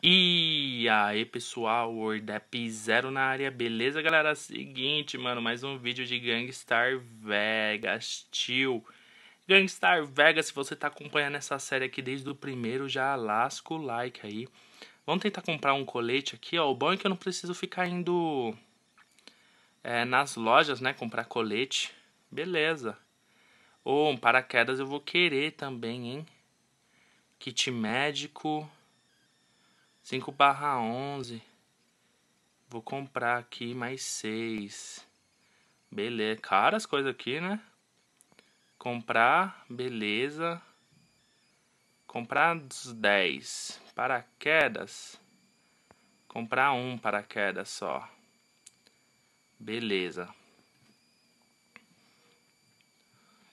E aí pessoal, WordApp Zero na área, beleza galera? Seguinte, mano, mais um vídeo de Gangstar Vegas, tio. Gangstar Vegas, se você tá acompanhando essa série aqui desde o primeiro, já lasca o like aí. Vamos tentar comprar um colete aqui, ó. O bom é que eu não preciso ficar indo é, nas lojas, né, comprar colete. Beleza. Ou oh, um paraquedas eu vou querer também, hein? Kit médico 5 barra 11. Vou comprar aqui mais 6. Beleza. É Cara, as coisas aqui, né? Comprar, beleza. Comprar 10. Paraquedas. Comprar um paraquedas só. Beleza.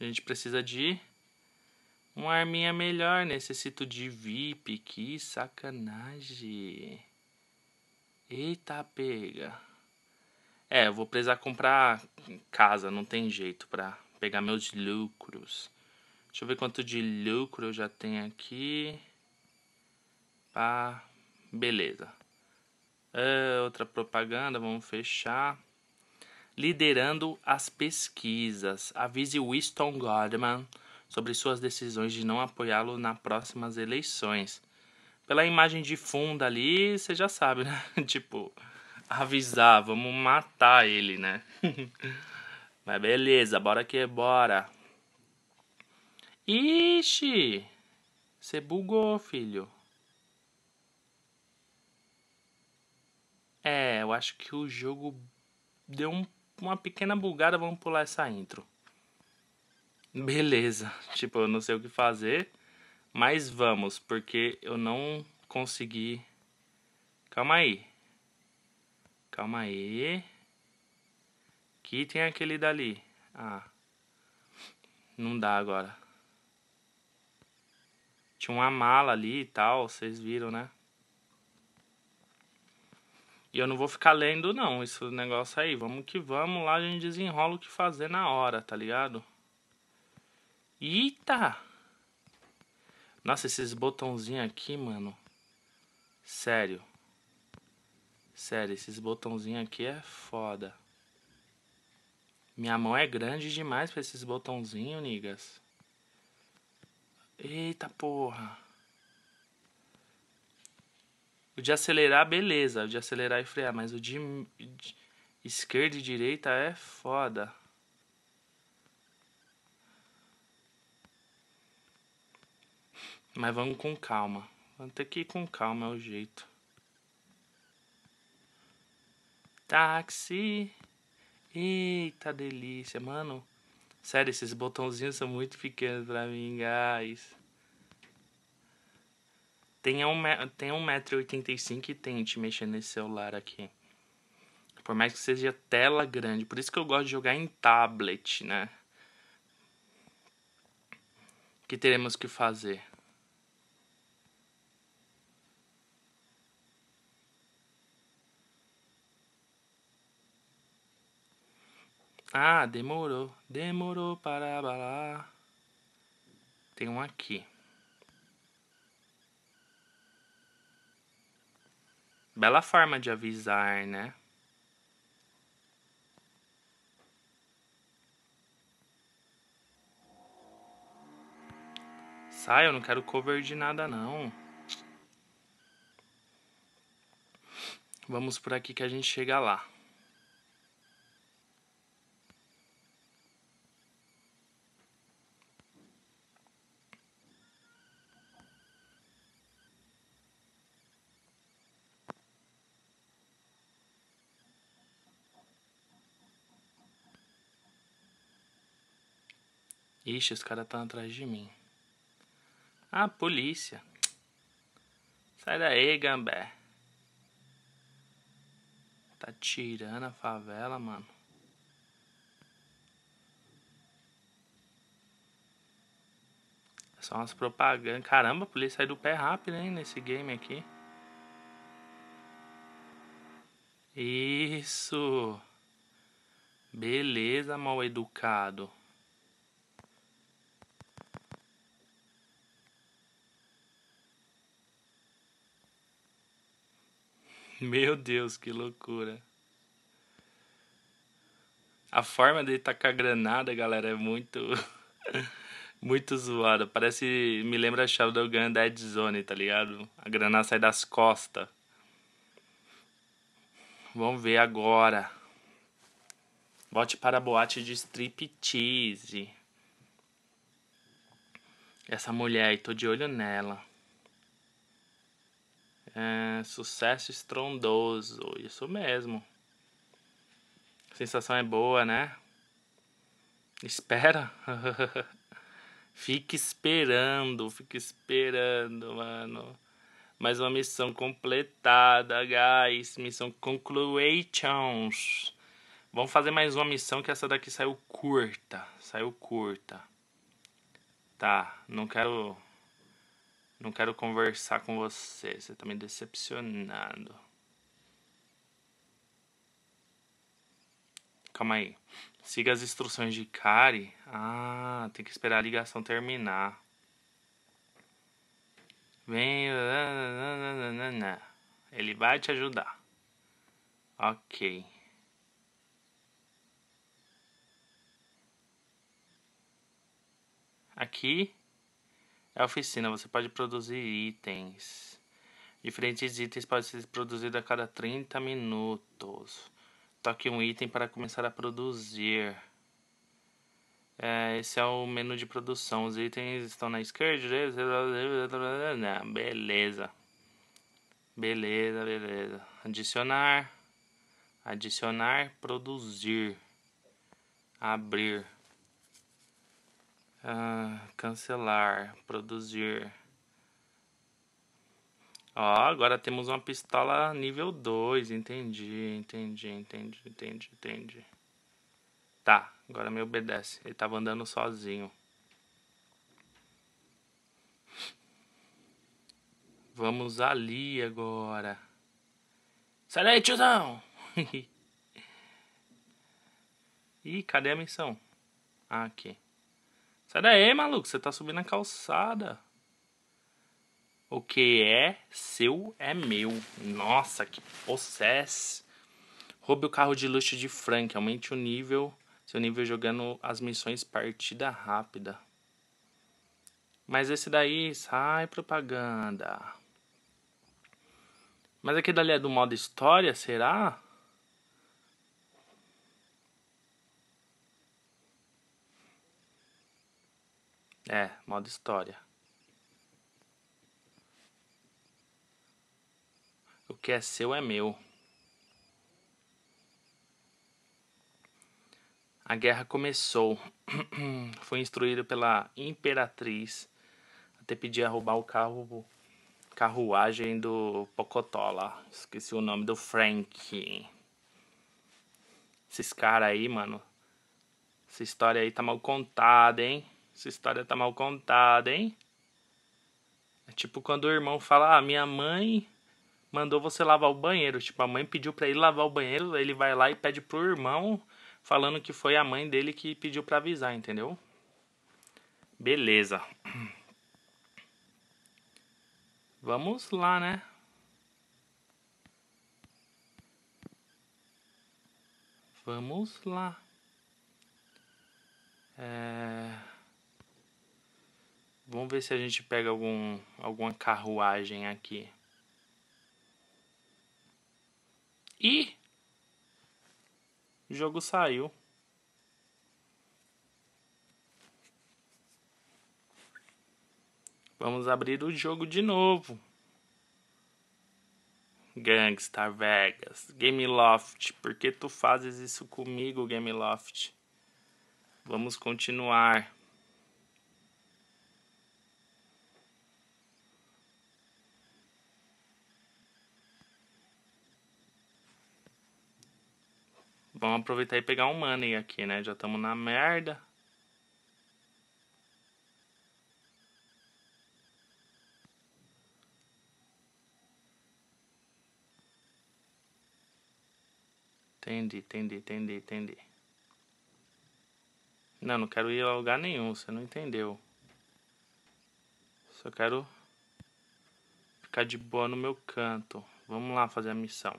A gente precisa de um arminha melhor, necessito de VIP, que sacanagem. Eita, pega. É, eu vou precisar comprar casa, não tem jeito pra pegar meus lucros. Deixa eu ver quanto de lucro eu já tenho aqui. Pá, beleza. Ah, outra propaganda, vamos fechar. Liderando as pesquisas. Avise Winston Goldman sobre suas decisões de não apoiá-lo nas próximas eleições. Pela imagem de fundo ali, você já sabe, né? tipo, avisar, vamos matar ele, né? Mas beleza, bora que bora. Ixi! Você bugou, filho. É, eu acho que o jogo deu um, uma pequena bugada. Vamos pular essa intro beleza, tipo, eu não sei o que fazer, mas vamos, porque eu não consegui. Calma aí. Calma aí. Que tem aquele dali. Ah. Não dá agora. Tinha uma mala ali e tal, vocês viram, né? E eu não vou ficar lendo, não, esse negócio aí. Vamos que vamos, lá a gente desenrola o que fazer na hora, tá ligado? Eita! Nossa, esses botãozinhos aqui, mano. Sério. Sério, esses botãozinhos aqui é foda. Minha mão é grande demais pra esses botãozinhos, niggas. Eita porra. O de acelerar, beleza. O de acelerar e frear. Mas o de, de esquerda e direita é foda. Mas vamos com calma. Vamos ter que ir com calma, é o jeito. Táxi. Eita delícia, mano. Sério, esses botãozinhos são muito pequenos pra mim, guys. tem 1,85m e tente mexer nesse celular aqui. Por mais que seja tela grande. Por isso que eu gosto de jogar em tablet, né? O que teremos que fazer? Ah, demorou. Demorou para abalar. Tem um aqui. Bela forma de avisar, né? Sai, eu não quero cover de nada não. Vamos por aqui que a gente chega lá. Ixi, os caras estão atrás de mim. Ah, polícia. Sai daí, gambé. Tá tirando a favela, mano. É São as umas propagandas. Caramba, a polícia sai do pé rápido, hein, nesse game aqui. Isso. Beleza, mal educado. Meu Deus, que loucura. A forma dele tacar granada, galera, é muito. muito zoada. Parece. Me lembra a chave do Gun Dead Zone, tá ligado? A granada sai das costas. Vamos ver agora. Volte para a boate de striptease. Essa mulher aí, tô de olho nela. É, sucesso estrondoso. Isso mesmo. A sensação é boa, né? Espera. fique esperando, fique esperando, mano. Mais uma missão completada, guys. Missão concluations. Vamos fazer mais uma missão que essa daqui saiu curta. Saiu curta. Tá, não quero não quero conversar com você. Você tá me decepcionando. Calma aí. Siga as instruções de Kari. Ah, tem que esperar a ligação terminar. Vem. Ah, ah, ah, Ele vai te ajudar. Ok. Aqui é oficina, você pode produzir itens. Diferentes itens podem ser produzidos a cada 30 minutos. Toque um item para começar a produzir. É, esse é o menu de produção. Os itens estão na esquerda. Beleza. Beleza, beleza. Adicionar. Adicionar, produzir. Abrir. Ah, cancelar, produzir. Ó, agora temos uma pistola nível 2, entendi, entendi, entendi, entendi, entendi. Tá, agora me obedece. Ele tava andando sozinho. Vamos ali agora. Sai daí, tiozão! Ih, cadê a missão? Ah, aqui. Sai daí, maluco, você tá subindo a calçada. O que é seu é meu. Nossa, que possesso. Roube o carro de luxo de Frank. Aumente o nível, seu nível jogando as missões partida rápida. Mas esse daí sai propaganda. Mas aquele dali é do modo história, será? É, modo história. O que é seu é meu. A guerra começou. Foi instruído pela imperatriz até pedir a roubar o carro carruagem do Pocotola. Esqueci o nome do Frank. Esses caras aí, mano. Essa história aí tá mal contada, hein? Essa história tá mal contada, hein? É tipo quando o irmão fala: Ah, minha mãe mandou você lavar o banheiro. Tipo, a mãe pediu para ele lavar o banheiro, ele vai lá e pede pro irmão, falando que foi a mãe dele que pediu para avisar, entendeu? Beleza. Vamos lá, né? Vamos lá. É... Vamos ver se a gente pega algum, alguma carruagem aqui. E o jogo saiu. Vamos abrir o jogo de novo. Gangstar Vegas, Gameloft, por que tu fazes isso comigo, Gameloft? Vamos continuar. vamos aproveitar e pegar um money aqui, né? Já estamos na merda. Entendi, entendi, entendi, entendi. Não, não quero ir a lugar nenhum, você não entendeu. Só quero ficar de boa no meu canto. Vamos lá fazer a missão.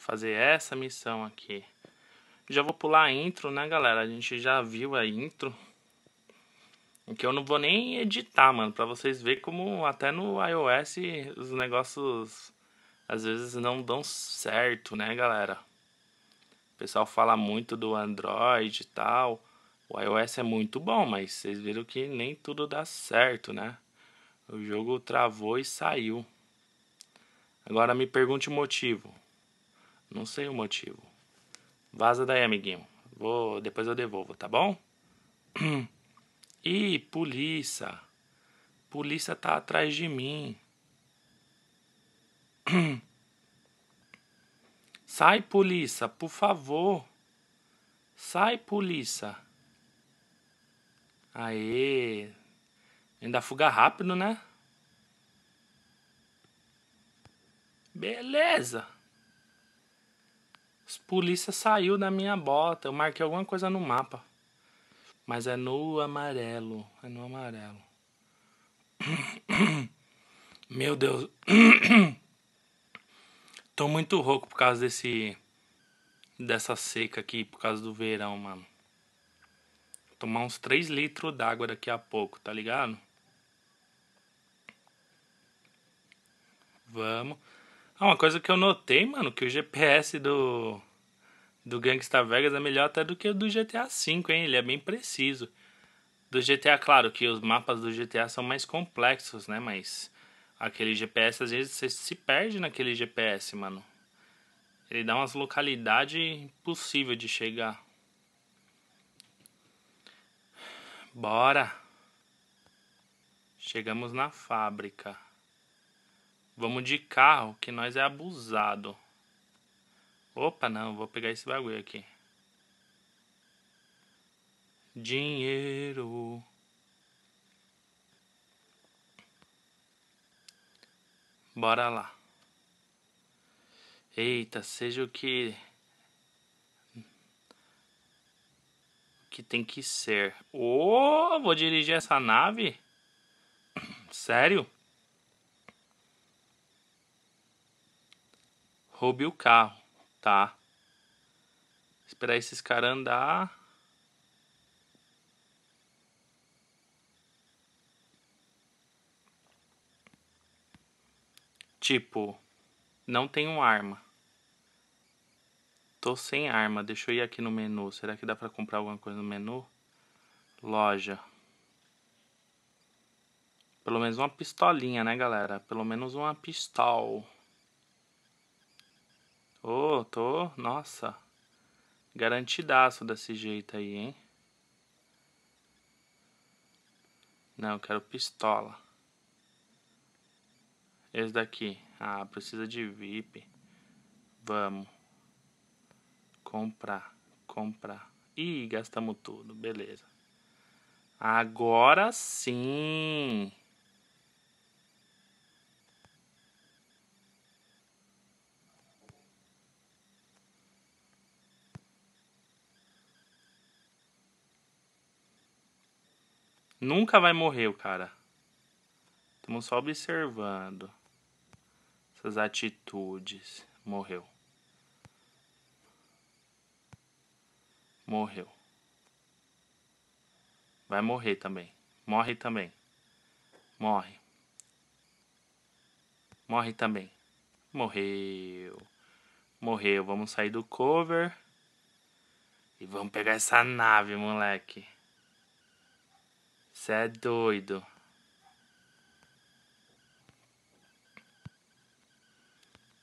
fazer essa missão aqui. Já vou pular a intro, né, galera? A gente já viu a intro. Que eu não vou nem editar, mano, pra vocês verem como até no iOS os negócios às vezes não dão certo, né, galera? O pessoal fala muito do Android e tal. O iOS é muito bom, mas vocês viram que nem tudo dá certo, né? O jogo travou e saiu. Agora me pergunte o motivo. Não sei o motivo. Vaza daí, amiguinho. Vou, depois eu devolvo, tá bom? E polícia. Polícia tá atrás de mim. Sai, polícia, por favor. Sai, polícia. Aê. Ainda fuga rápido, né? Beleza polícia saiu da minha bota. Eu marquei alguma coisa no mapa. Mas é no amarelo. É no amarelo. Meu Deus. Tô muito rouco por causa desse. Dessa seca aqui, por causa do verão, mano. Vou tomar uns 3 litros d'água daqui a pouco, tá ligado? Vamos. Ah, uma coisa que eu notei, mano, que o GPS do do Gangsta Vegas é melhor até do que o do GTA V, hein? Ele é bem preciso. Do GTA, claro que os mapas do GTA são mais complexos, né? Mas aquele GPS, às vezes, você se perde naquele GPS, mano. Ele dá umas localidades impossíveis de chegar. Bora! Chegamos na fábrica. Vamos de carro, que nós é abusado. Opa, não, vou pegar esse bagulho aqui. Dinheiro. Bora lá. Eita, seja o que. O que tem que ser. Ô, oh, vou dirigir essa nave? Sério? Roube o carro, tá? Esperar esses caras andar. Tipo, não tenho arma. Tô sem arma. Deixa eu ir aqui no menu. Será que dá pra comprar alguma coisa no menu? Loja. Pelo menos uma pistolinha, né, galera? Pelo menos uma pistola. Ô, oh, tô, nossa, garantidaço desse jeito aí, hein? Não, eu quero pistola. Esse daqui. Ah, precisa de VIP. Vamos. Comprar, comprar. Ih, gastamos tudo, beleza. Agora sim! Nunca vai morrer o cara. Estamos só observando essas atitudes. Morreu. Morreu. Vai morrer também. Morre também. Morre. Morre também. Morreu. Morreu. Vamos sair do cover. E vamos pegar essa nave, moleque. Você é doido.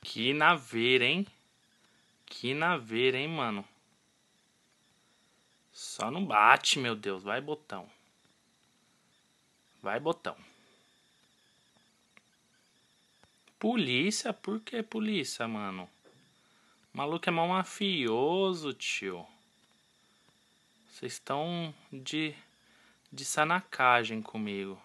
Que naveira, hein? Que naveira, hein, mano? Só não bate, meu Deus. Vai, botão. Vai, botão. Polícia? Por que polícia, mano? O maluco é mal mafioso, tio. Vocês estão de de sanacagem comigo.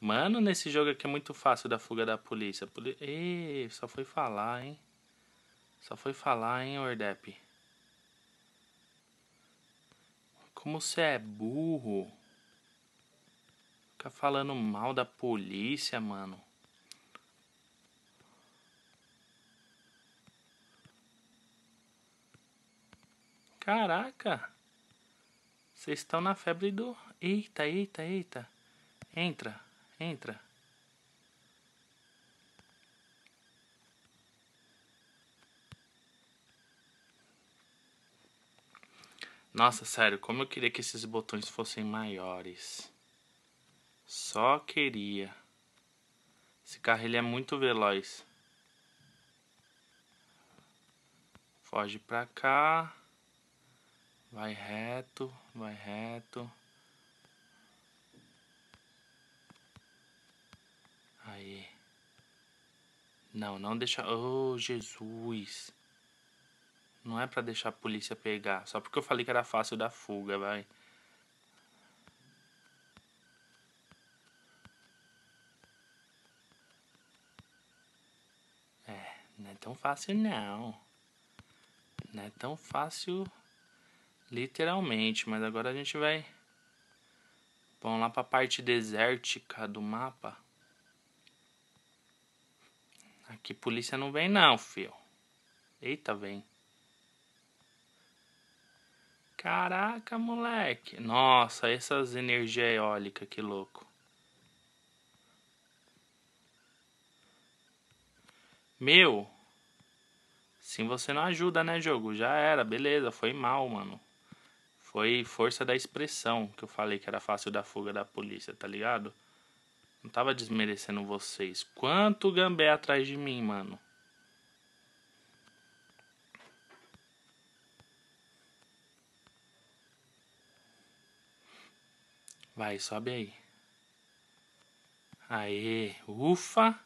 Mano, nesse jogo aqui é muito fácil da fuga da polícia. Poli... Ei, só foi falar, hein? Só foi falar, hein, Ordep? Como você é burro. Fica falando mal da polícia, mano. Caraca. Vocês estão na febre do. Eita, eita, eita. Entra, entra. Nossa, sério, como eu queria que esses botões fossem maiores. Só queria. Esse carro ele é muito veloz. Foge pra cá. Vai reto, vai reto. Aí. Não, não deixa. Oh, Jesus. Não é pra deixar a polícia pegar. Só porque eu falei que era fácil da fuga, vai. É, não é tão fácil não. Não é tão fácil. Literalmente, mas agora a gente vai. Vamos lá para a parte desértica do mapa. Aqui polícia não vem não, fio. Eita, vem. Caraca, moleque. Nossa, essas energias eólicas, que louco. Meu. Sim, você não ajuda, né, jogo? Já era, beleza, foi mal, mano. Foi força da expressão que eu falei que era fácil da fuga da polícia, tá ligado? Não tava desmerecendo vocês. Quanto gambé atrás de mim, mano. Vai, sobe aí. Aê, ufa.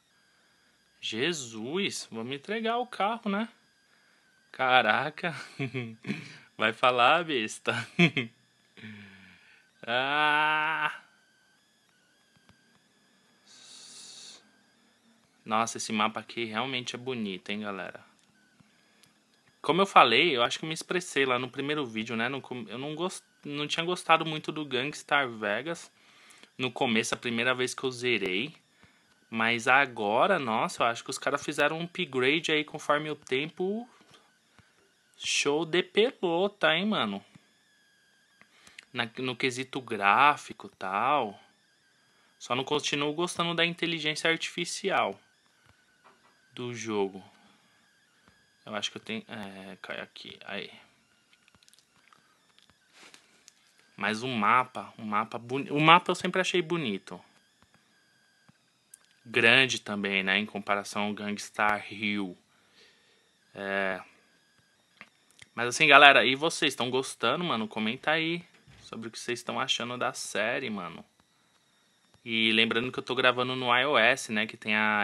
Jesus, vou me entregar o carro, né? Caraca. Vai falar, besta. ah! Nossa, esse mapa aqui realmente é bonito, hein, galera? Como eu falei, eu acho que me expressei lá no primeiro vídeo, né? eu não, gost... não tinha gostado muito do Gangstar Vegas no começo, a primeira vez que eu zerei. Mas agora, nossa, eu acho que os caras fizeram um upgrade aí conforme o tempo Show de pelota, hein, mano? Na, no quesito gráfico tal. Só não continuo gostando da inteligência artificial do jogo. Eu acho que eu tenho. É, cai aqui. Aí. Mas o mapa, o mapa boni... O mapa eu sempre achei bonito. Grande também, né? Em comparação ao Gangstar Hill. É. Mas assim, galera, e vocês estão gostando, mano? Comenta aí sobre o que vocês estão achando da série, mano. E lembrando que eu tô gravando no iOS, né, que tem a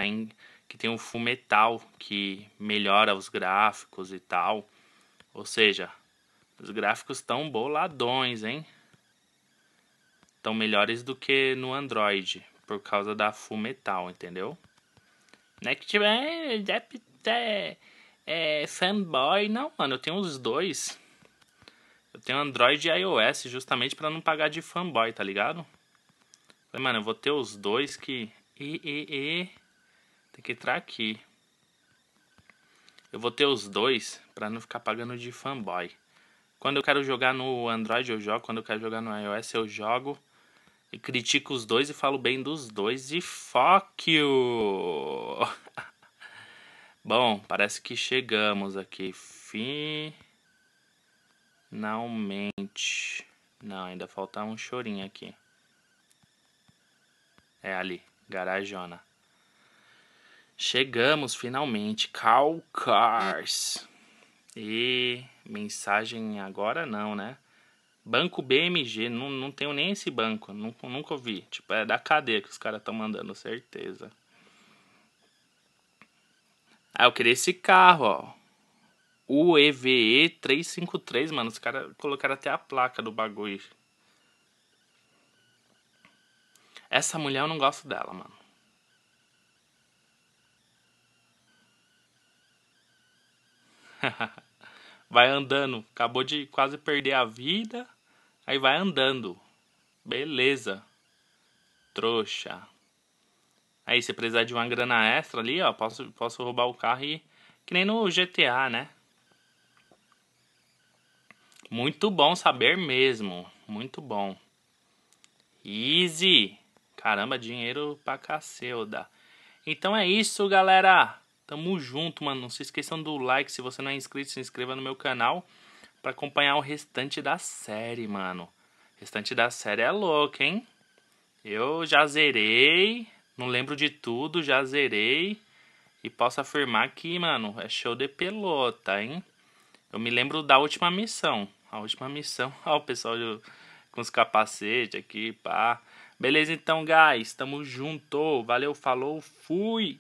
que tem o Full Metal que melhora os gráficos e tal. Ou seja, os gráficos estão boladões, hein? Estão melhores do que no Android por causa da Full Metal, entendeu? Next, é fanboy. Não, mano, eu tenho os dois. Eu tenho Android e iOS justamente para não pagar de fanboy, tá ligado? Falei, mano, eu vou ter os dois que. E, e, e. Tem que entrar aqui. Eu vou ter os dois para não ficar pagando de fanboy. Quando eu quero jogar no Android, eu jogo. Quando eu quero jogar no iOS, eu jogo. E critico os dois e falo bem dos dois. E fuck you! Bom, parece que chegamos aqui. Finalmente. Não, ainda falta um chorinho aqui. É ali, garajona. Chegamos finalmente. Calcars. E mensagem agora não, né? Banco BMG, não, não tenho nem esse banco, nunca, nunca vi Tipo, é da cadeia que os caras estão mandando, certeza. Ah, eu queria esse carro, ó. O EVE 353, mano. Os caras colocaram até a placa do bagulho. Essa mulher eu não gosto dela, mano. vai andando. Acabou de quase perder a vida. Aí vai andando. Beleza. Trouxa. Aí, se precisar de uma grana extra ali, ó, posso, posso roubar o carro e. Que nem no GTA, né? Muito bom saber mesmo. Muito bom. Easy. Caramba, dinheiro pra caceuda. Então é isso, galera. Tamo junto, mano. Não se esqueçam do like. Se você não é inscrito, se inscreva no meu canal para acompanhar o restante da série, mano. O restante da série é louco, hein? Eu já zerei. Não lembro de tudo, já zerei. E posso afirmar que, mano, é show de pelota, hein? Eu me lembro da última missão. A última missão. Ó, o pessoal com os capacetes aqui, pá. Beleza, então, guys. Tamo junto. Valeu, falou, fui.